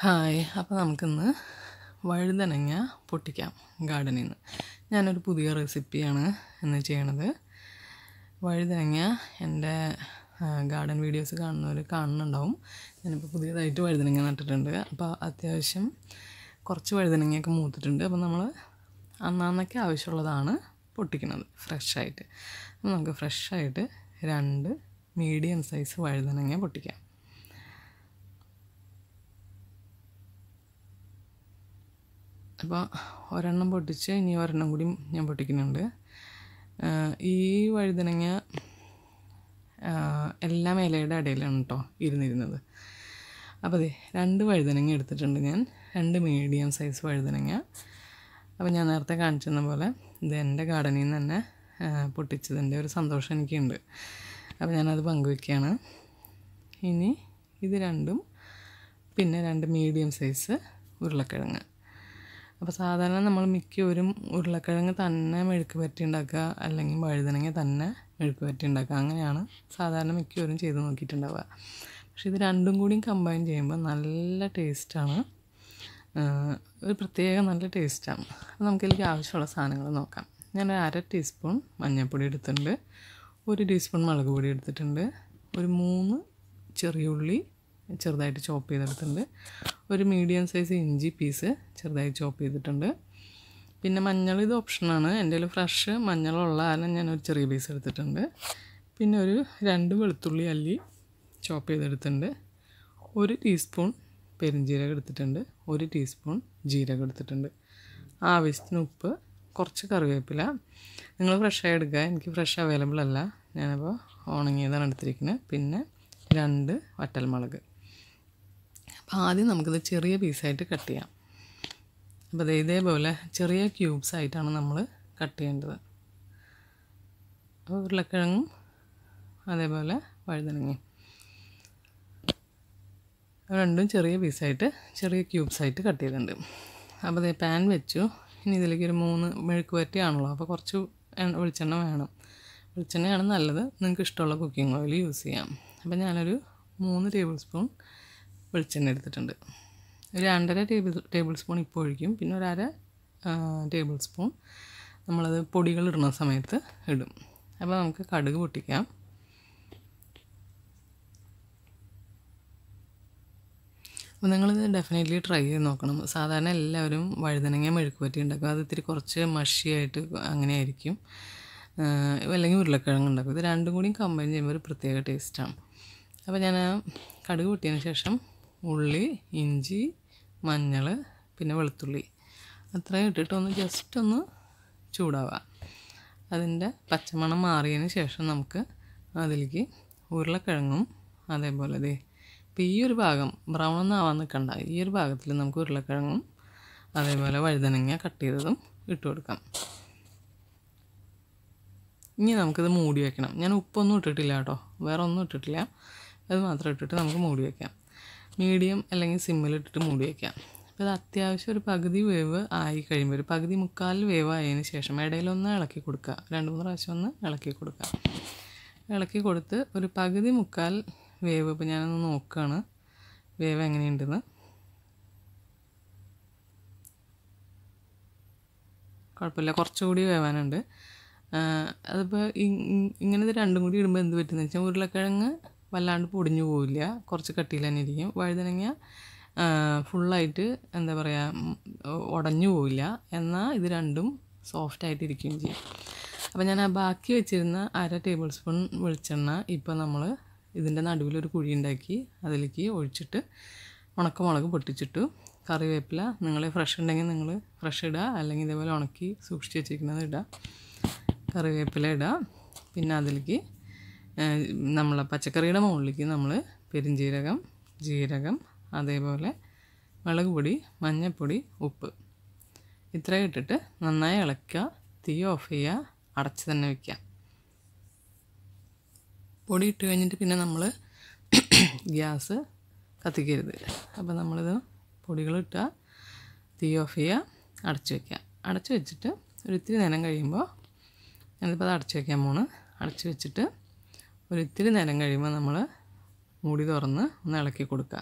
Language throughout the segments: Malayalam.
ഹായ് അപ്പോൾ നമുക്കിന്ന് വഴുതനങ്ങ പൊട്ടിക്കാം ഗാർഡനിൽ നിന്ന് ഞാനൊരു പുതിയ റെസിപ്പിയാണ് ഇന്ന് ചെയ്യണത് വഴുതനങ്ങ എൻ്റെ ഗാർഡൻ വീഡിയോസ് കാണുന്നവർ കാണുന്നുണ്ടാവും ഞാനിപ്പോൾ പുതിയതായിട്ട് വഴുതനങ്ങ നട്ടിട്ടുണ്ട് അപ്പോൾ അത്യാവശ്യം കുറച്ച് വഴുതനങ്ങയൊക്കെ മൂത്തിട്ടുണ്ട് അപ്പോൾ നമ്മൾ അന്നാന്നൊക്കെ ആവശ്യമുള്ളതാണ് പൊട്ടിക്കുന്നത് ഫ്രഷായിട്ട് അപ്പോൾ നമുക്ക് ഫ്രഷായിട്ട് രണ്ട് മീഡിയം സൈസ് വഴുതനങ്ങ പൊട്ടിക്കാം അപ്പോൾ ഒരെണ്ണം പൊട്ടിച്ച് ഇനി ഒരെണ്ണം കൂടി ഞാൻ പൊട്ടിക്കുന്നുണ്ട് ഈ വഴുതനങ്ങ എല്ലാ മേലയുടെ ഇടയിലാണ് കേട്ടോ ഇരുന്നിരുന്നത് അപ്പോൾ അതെ രണ്ട് വഴുതനങ്ങ എടുത്തിട്ടുണ്ട് ഞാൻ രണ്ട് മീഡിയം സൈസ് വഴുതനങ്ങ അപ്പോൾ ഞാൻ നേരത്തെ കാണിച്ചിരുന്ന പോലെ ഇത് എൻ്റെ ഗാർഡനിൽ നിന്ന് തന്നെ പൊട്ടിച്ചതിൻ്റെ ഒരു സന്തോഷം എനിക്കുണ്ട് അപ്പോൾ ഞാനത് പങ്കുവെക്കുകയാണ് ഇനി ഇത് രണ്ടും പിന്നെ രണ്ട് മീഡിയം സൈസ് ഉരുളക്കിഴങ്ങ് അപ്പോൾ സാധാരണ നമ്മൾ മിക്കവരും ഉരുളക്കിഴങ്ങ് തന്നെ മെഴുക്ക് വരട്ടി ഉണ്ടാക്കുക അല്ലെങ്കിൽ വഴുതനങ്ങ തന്നെ മെഴുക്ക് വരട്ടി ഉണ്ടാക്കുക അങ്ങനെയാണ് സാധാരണ മിക്കവരും ചെയ്ത് നോക്കിയിട്ടുണ്ടാവുക പക്ഷേ ഇത് രണ്ടും കൂടിയും കമ്പൈൻ ചെയ്യുമ്പോൾ നല്ല ടേസ്റ്റാണ് ഒരു പ്രത്യേക നല്ല ടേസ്റ്റാണ് അപ്പോൾ നമുക്കിതിലേക്ക് ആവശ്യമുള്ള സാധനങ്ങൾ നോക്കാം ഞാൻ അര ടീസ്പൂൺ മഞ്ഞൾപ്പൊടി എടുത്തിട്ടുണ്ട് ഒരു ടീസ്പൂൺ മുളക് പൊടി എടുത്തിട്ടുണ്ട് ഒരു മൂന്ന് ചെറിയ ഉള്ളി ചെറുതായിട്ട് ചോപ്പ് ചെയ്തെടുത്തിട്ടുണ്ട് ഒരു മീഡിയം സൈസ് ഇഞ്ചി പീസ് ചെറുതായി ചോപ്പ് ചെയ്തിട്ടുണ്ട് പിന്നെ മഞ്ഞൾ ഇത് ഓപ്ഷനാണ് എൻ്റെ കയ്യിൽ ഫ്രഷ് മഞ്ഞളുള്ള കാരണം ഒരു ചെറിയ പീസ് എടുത്തിട്ടുണ്ട് പിന്നെ ഒരു രണ്ട് വെളുത്തുള്ളി അല്ലി ചോപ്പ് ചെയ്തെടുത്തിട്ടുണ്ട് ഒരു ടീസ്പൂൺ പെരുംജീരകം എടുത്തിട്ടുണ്ട് ഒരു ടീസ്പൂൺ ജീരകം എടുത്തിട്ടുണ്ട് ആവശ്യത്തിന് ഉപ്പ് കുറച്ച് കറിവേപ്പില നിങ്ങൾ ഫ്രഷായി എടുക്കുക എനിക്ക് ഫ്രഷ് അവൈലബിൾ അല്ല ഞാനിപ്പോൾ ഉണങ്ങിയതാണ് എടുത്തിരിക്കുന്നത് പിന്നെ രണ്ട് വറ്റൽമുളക് അപ്പോൾ ആദ്യം നമുക്കിത് ചെറിയ പീസായിട്ട് കട്ട് ചെയ്യാം അപ്പോൾ അത് ഇതേപോലെ ചെറിയ ക്യൂബ്സ് ആയിട്ടാണ് നമ്മൾ കട്ട് ചെയ്യേണ്ടത് അപ്പോൾ ഉരുളക്കിഴങ്ങും അതേപോലെ വഴുതനങ്ങയും രണ്ടും ചെറിയ പീസായിട്ട് ചെറിയ ക്യൂബ്സ് ആയിട്ട് കട്ട് ചെയ്തിട്ടുണ്ട് അപ്പോൾ അതേ പാൻ വെച്ചു ഇനി ഇതിലേക്ക് ഒരു മൂന്ന് മെഴുക്ക് പറ്റിയാണല്ലോ അപ്പോൾ കുറച്ച് വെളിച്ചെണ്ണ വേണം വെളിച്ചെണ്ണയാണ് നല്ലത് നിങ്ങൾക്ക് ഇഷ്ടമുള്ള കുക്കിംഗ് ഓയിൽ യൂസ് ചെയ്യാം അപ്പോൾ ഞാനൊരു മൂന്ന് ടേബിൾ സ്പൂൺ വെളിച്ചെണ്ണ എടുത്തിട്ടുണ്ട് ഒരു രണ്ടര ടേബിൾ ടേബിൾ സ്പൂൺ ഇപ്പോൾ ഒഴിക്കും പിന്നെ ഒരു അര ടേബിൾ സ്പൂൺ നമ്മളത് പൊടികൾ ഇടുന്ന സമയത്ത് ഇടും അപ്പോൾ നമുക്ക് കടുക് പൊട്ടിക്കാം അപ്പോൾ നിങ്ങളിത് ഡെഫിനറ്റ്ലി ട്രൈ ചെയ്ത് നോക്കണം സാധാരണ എല്ലാവരും വഴുതനങ്ങ മെഴുക്ക് പറ്റി ഉണ്ടാക്കും അത് ഇത്തിരി കുറച്ച് മഷിയായിട്ട് അങ്ങനെ ആയിരിക്കും അല്ലെങ്കിൽ ഉരുളക്കിഴങ്ങ് ഉണ്ടാക്കും ഇത് രണ്ടും കൂടിയും കമ്പൈൻ ചെയ്യുമ്പോൾ ഒരു പ്രത്യേക ടേസ്റ്റാണ് അപ്പോൾ ഞാൻ കടുക് പൊട്ടിയതിന് ശേഷം ഉള്ളി ഇഞ്ചി മഞ്ഞൾ പിന്നെ വെളുത്തുള്ളി അത്രയും ഇട്ടിട്ടൊന്ന് ജസ്റ്റ് ഒന്ന് ചൂടാവുക അതിൻ്റെ പച്ചമണം മാറിയതിന് ശേഷം നമുക്ക് അതിലേക്ക് ഉരുളക്കിഴങ്ങും അതേപോലെ ദേ ഇപ്പം ഈ ഒരു ഭാഗം ബ്രൗൺ ഒന്നും ആവാൻ നിൽക്കണ്ട ഈ ഒരു ഭാഗത്തിൽ നമുക്ക് ഉരുളക്കിഴങ്ങും അതേപോലെ വഴുതനങ്ങ കട്ട് ചെയ്തതും ഇട്ട് കൊടുക്കാം ഇനി നമുക്കിത് മൂടി വയ്ക്കണം ഞാൻ ഉപ്പൊന്നും ഇട്ടിട്ടില്ല കേട്ടോ വേറെ ഒന്നും ഇട്ടിട്ടില്ല അത് മാത്രം ഇട്ടിട്ട് നമുക്ക് മൂടി വയ്ക്കാം മീഡിയം അല്ലെങ്കിൽ സിമ്മിലിട്ടിട്ട് മൂടി വയ്ക്കാം അപ്പോൾ ഇത് അത്യാവശ്യം ഒരു പകുതി വേവ് ആയി കഴിയുമ്പോൾ ഒരു പകുതി മുക്കാൽ വേവ് ആയതിനു ശേഷം ഇടയിലൊന്ന് ഇളക്കി കൊടുക്കുക രണ്ട് മൂന്ന് പ്രാവശ്യം ഒന്ന് ഇളക്കി കൊടുക്കുക ഇളക്കി കൊടുത്ത് ഒരു പകുതി മുക്കാൽ വേവ് ഇപ്പോൾ ഞാനൊന്ന് നോക്കുകയാണ് വേവ് എങ്ങനെയുണ്ടെന്ന് കുഴപ്പമില്ല കുറച്ചുകൂടി വേവാനുണ്ട് അതിപ്പോൾ ഇങ്ങനെ രണ്ടും കൂടി ഇടുമ്പോൾ എന്ത് പറ്റുമെന്ന് വെച്ചാൽ ഉരുളക്കിഴങ്ങ് വല്ലാണ്ട് പൊടിഞ്ഞു പോവില്ല കുറച്ച് കട്ടിയിൽ തന്നെ ഇരിക്കും വഴുതനങ്ങ ഫുള്ളായിട്ട് എന്താ പറയുക ഉടഞ്ഞു പോവില്ല എന്നാൽ ഇത് രണ്ടും സോഫ്റ്റായിട്ട് ഇരിക്കുകയും ചെയ്യും അപ്പോൾ ഞാൻ ആ ബാക്കി വെച്ചിരുന്ന അര ടേബിൾ സ്പൂൺ വെളിച്ചെണ്ണ ഇപ്പോൾ നമ്മൾ ഇതിൻ്റെ നടുവിലൊരു കുഴി ഉണ്ടാക്കി അതിലേക്ക് ഒഴിച്ചിട്ട് ഉണക്കമുളക് പൊട്ടിച്ചിട്ടു കറിവേപ്പില നിങ്ങൾ ഫ്രഷ് ഉണ്ടെങ്കിൽ നിങ്ങൾ ഫ്രഷ് ഇടുക അല്ലെങ്കിൽ ഇതേപോലെ ഉണക്കി സൂക്ഷിച്ച് വെച്ചിരിക്കുന്നത് ഇടുക കറിവേപ്പില ഇടുക പിന്നെ അതിലേക്ക് നമ്മളെ പച്ചക്കറിയുടെ മുകളിലേക്ക് നമ്മൾ പെരിഞ്ജീരകം ജീരകം അതേപോലെ മുളക് പൊടി മഞ്ഞൾപ്പൊടി ഉപ്പ് ഇത്രയും ഇട്ടിട്ട് നന്നായി ഇളക്കുക തീ ഓഫ് ചെയ്യുക അടച്ച് തന്നെ വയ്ക്കുക പൊടി ഇട്ട് കഴിഞ്ഞിട്ട് പിന്നെ നമ്മൾ ഗ്യാസ് കത്തിക്കരുത് അപ്പോൾ നമ്മളിത് പൊടികളിട്ടുക തീ ഓഫ് ചെയ്യുക അടച്ചു വയ്ക്കുക അടച്ചു വെച്ചിട്ട് ഒരു ഇത്തിരി നേരം കഴിയുമ്പോൾ ഞാനിപ്പോൾ അത് അടച്ചു വയ്ക്കാൻ പോണ് അടച്ചു വെച്ചിട്ട് ഒരിത്തിരി നേരം കഴിയുമ്പോൾ നമ്മൾ മൂടി തുറന്ന് ഒന്ന് ഇളക്കി കൊടുക്കുക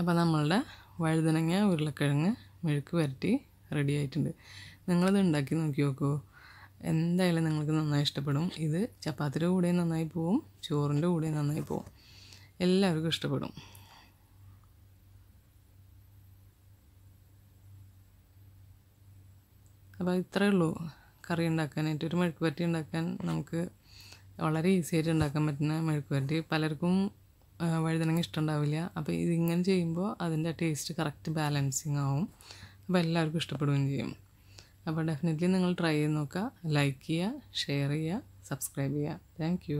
അപ്പോൾ നമ്മളുടെ വഴുതനങ്ങ ഉരുളക്കിഴങ്ങ് മെഴുക്ക് വരട്ടി റെഡി ആയിട്ടുണ്ട് നിങ്ങളത് ഉണ്ടാക്കി നോക്കി നോക്കൂ എന്തായാലും നിങ്ങൾക്ക് നന്നായി ഇഷ്ടപ്പെടും ഇത് ചപ്പാത്തിയുടെ കൂടെയും നന്നായി പോവും ചോറിൻ്റെ കൂടെയും നന്നായി പോവും എല്ലാവർക്കും ഇഷ്ടപ്പെടും അപ്പോൾ ഇത്രയേ ഉള്ളൂ കറി ഉണ്ടാക്കാനായിട്ട് ഒരു മെഴുക്കുപരട്ടി ഉണ്ടാക്കാൻ നമുക്ക് വളരെ ഈസി ആയിട്ട് ഉണ്ടാക്കാൻ പറ്റുന്ന മെഴുക്കുപരട്ടി പലർക്കും വഴുതനങ്ങ ഉണ്ടാവില്ല അപ്പോൾ ഇതിങ്ങനെ ചെയ്യുമ്പോൾ അതിൻ്റെ ടേസ്റ്റ് കറക്റ്റ് ബാലൻസിങ് ആവും അപ്പോൾ എല്ലാവർക്കും ഇഷ്ടപ്പെടുകയും ചെയ്യും അപ്പോൾ ഡെഫിനറ്റ്ലി നിങ്ങൾ ട്രൈ ചെയ്ത് നോക്കുക ലൈക്ക് ചെയ്യുക ഷെയർ ചെയ്യുക സബ്സ്ക്രൈബ് ചെയ്യുക താങ്ക്